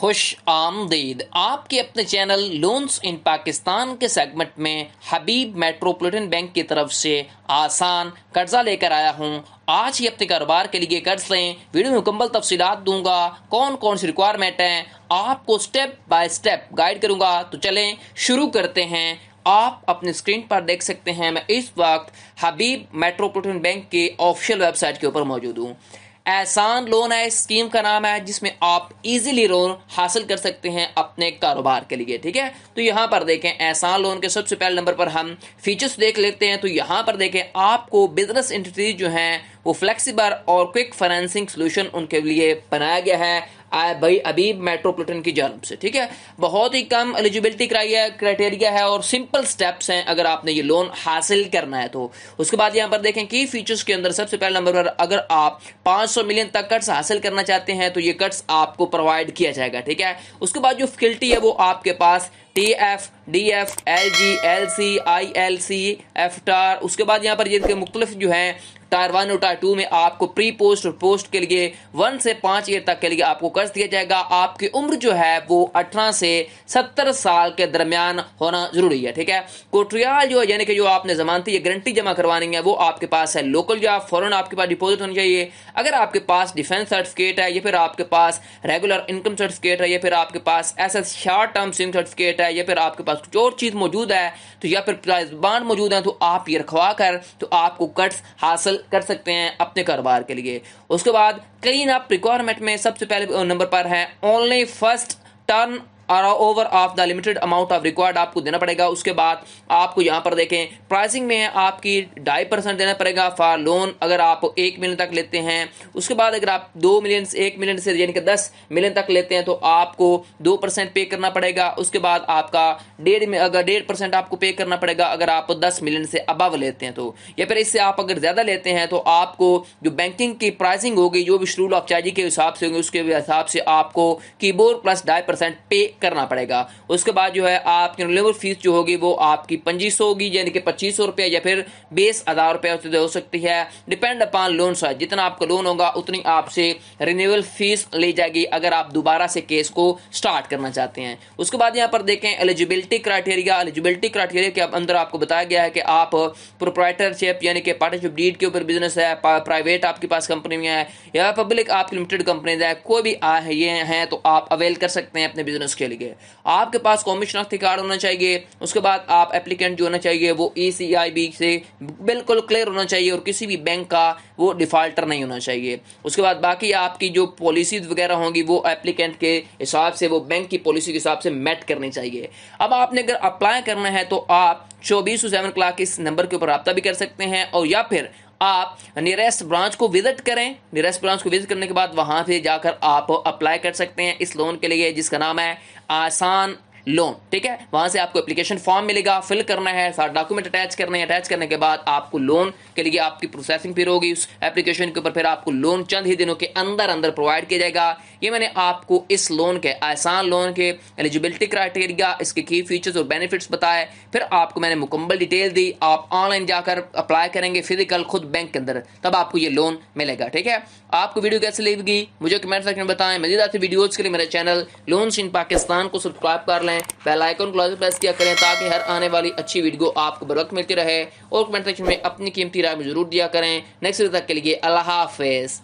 खुश आमदीद आपके अपने चैनल लोन्स इन पाकिस्तान के सेगमेंट में हबीब मेट्रोपोलिटन बैंक की तरफ से आसान कर्जा लेकर आया हूँ आज ही अपने कारोबार के लिए कर्ज लें वीडियो में मुकम्मल तफसी दूंगा कौन कौन सी रिक्वायरमेंट है आपको स्टेप बाय स्टेप गाइड करूंगा तो चलें शुरू करते हैं आप अपने स्क्रीन पर देख सकते हैं मैं इस वक्त हबीब मेट्रोपोलिटन बैंक के ऑफिशियल वेबसाइट के ऊपर मौजूद हूँ एहसान लोन है स्कीम का नाम है जिसमें आप इजीली लोन हासिल कर सकते हैं अपने कारोबार के लिए ठीक है तो यहां पर देखें एहसान लोन के सबसे पहले नंबर पर हम फीचर्स देख लेते हैं तो यहां पर देखें आपको बिजनेस इंटरटीज जो हैं वो फ्लेक्सिबल और क्विक फाइनेंसिंग सोल्यूशन उनके लिए बनाया गया है भाई अभी मेट्रोपोलिटन की जानब से ठीक है बहुत ही कम एलिजिबिलिटी क्राइटेरिया है और सिंपल स्टेप्स हैं अगर आपने ये लोन हासिल करना है तो उसके बाद यहाँ पर देखें कि फीचर्स के अंदर सबसे पहले नंबर पर अगर आप 500 मिलियन तक कट्स हासिल करना चाहते हैं तो ये कट्स आपको प्रोवाइड किया जाएगा ठीक है उसके बाद जो फिकल्टी है वो आपके पास T F D F L G L C I L C F टार उसके बाद यहाँ पर जिनके मुख्तलिफ जो है टायर वन और टायर टू में आपको प्री पोस्ट और पोस्ट के लिए वन से पांच ईयर तक के लिए आपको कर्ज दिया जाएगा आपकी उम्र जो है वो अठारह से सत्तर साल के दरमियान होना जरूरी है ठीक है कोटरियाल जो है यानी कि जो आपने जमानती या गारंटी जमा करवानी है वो आपके पास है लोकल या फॉरन आपके पास डिपोजिट होनी चाहिए अगर आपके पास डिफेंस सर्टिफिकेट है या फिर आपके पास रेगुलर इनकम सर्टिफिकेट है या फिर आपके पास S S short term sim certificate rate है या फिर आपके पास कुछ और चीज़ मौजूद है तो या फिर प्राइस बांड मौजूद है तो आप ये रखवा कर तो आपको कट्स हासिल कर सकते हैं अपने कारोबार के लिए उसके बाद क्लीन अप रिक्वायरमेंट में सबसे पहले नंबर पर है ओनली फर्स्ट टर्न और over of the limited amount of required आपको देना पड़ेगा उसके बाद आपको यहाँ पर देखें प्राइसिंग में आपकी ढाई परसेंट देना पड़ेगा फॉर लोन अगर आप एक मिलियन तक लेते हैं उसके बाद अगर आप दो मिलियन से एक मिलियन से यानी कि दस मिलियन तक लेते हैं तो आपको दो परसेंट पे करना पड़ेगा उसके बाद आपका डेढ़ में अगर डेढ़ परसेंट आपको पे करना पड़ेगा अगर आप दस मिलियन से अबव लेते हैं तो या फिर इससे आप अगर ज़्यादा लेते हैं तो आपको जो बैंकिंग की प्राइसिंग होगी जो भी शेड्यूल ऑफ चार्जिंग के हिसाब से होंगे उसके हिसाब से आपको कीबोर्ड प्लस ढाई परसेंट पे करना पड़ेगा उसके बाद जो है आपकी रिन्यूएबल फीस जो होगी वो आपकी पंजीस होगी यानी कि पच्चीस सौ रुपया या फिर बीस हज़ार रुपया हो सकती है डिपेंड अपॉन लोन साइज जितना आपका लोन होगा उतनी आपसे रिन्यूएबल फीस ली जाएगी अगर आप दोबारा से केस को स्टार्ट करना चाहते हैं उसके बाद यहाँ पर देखें एलिजिबिलिटी क्राइटेरिया एलिजिबिलिटी क्राइटेरिया के अंदर आपको बताया गया है कि आप प्रोप्राइटरशिप यानी कि पार्टनरशिप डीड के ऊपर बिजनेस है प्राइवेट आपके पास कंपनी है या पब्लिक आपकी लिमिटेड कंपनी है कोई भी आए ये हैं तो आप अवेल कर सकते हैं अपने बिजनेस के लिखे है आपके पास कौमी शनाख्ती कार्ड होना चाहिए उसके बाद आप एप्लीकेंट जो होना चाहिए वो ई सी आई बी से बिल्कुल क्लियर होना चाहिए और किसी भी बैंक का वो डिफ़ाल्टर नहीं होना चाहिए उसके बाद बाकी आपकी जो पॉलिसीज वगैरह होंगी वो एप्लीकेंट के हिसाब से वो बैंक की पॉलिसी के हिसाब से मैट करनी चाहिए अब आपने अगर अप्लाई करना है तो आप चौबीस सौ सेवन क्लाक इस नंबर के ऊपर रब्ता भी कर सकते हैं और या फिर आप नियरेस्ट ब्रांच को विजिट करें नियरेस्ट ब्रांच को विजिट करने के बाद वहां से जाकर आप अप्लाई कर सकते हैं इस लोन के लिए जिसका नाम है आसान लोन ठीक है वहां से आपको एप्लीकेशन फॉर्म मिलेगा फिल करना है सारा डॉक्यूमेंट अटैच करने हैं अटैच करने के बाद आपको लोन के लिए आपकी प्रोसेसिंग फिर होगी उस एप्लीकेशन के ऊपर फिर आपको लोन चंद ही दिनों के अंदर अंदर प्रोवाइड किया जाएगा ये मैंने आपको इस लोन के आसान लोन के एलिजिबिलिटी क्राइटेरिया इसके की फीचर्स और बेनिफिट्स बताए फिर आपको मैंने मुकम्मल डिटेल दी आप ऑनलाइन जाकर अप्लाई करेंगे फिजिकल खुद बैंक के अंदर तब आपको ये लोन मिलेगा ठीक है आपको वीडियो कैसे लेगी मुझे कमेंट सेक्शन में बताएं मजीद वीडियोज के लिए मेरे चैनल लोन्स इन पाकिस्तान को सब्सक्राइब कर लें लें बेल आइकन को प्रेस किया करें ताकि हर आने वाली अच्छी वीडियो आपको बर मिलती रहे और कमेंट सेक्शन में अपनी कीमती राय में जरूर दिया करें नेक्स्ट तक के लिए अल्लाह हाफिज़